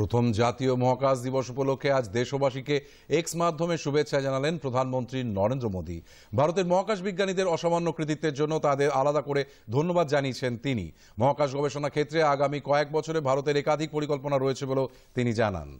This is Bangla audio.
প্রথম জাতীয় মহাকাশ দিবস উপলক্ষে আজ দেশবাসীকে এক্স মাধ্যমে শুভেচ্ছা জানালেন প্রধানমন্ত্রী নরেন্দ্র মোদী ভারতের মহাকাশ বিজ্ঞানীদের অসামান্য কৃতিত্বের জন্য তাদের আলাদা করে ধন্যবাদ জানিয়েছেন তিনি মহাকাশ গবেষণা ক্ষেত্রে আগামী কয়েক বছরে ভারতের একাধিক পরিকল্পনা রয়েছে বলেও তিনি জানান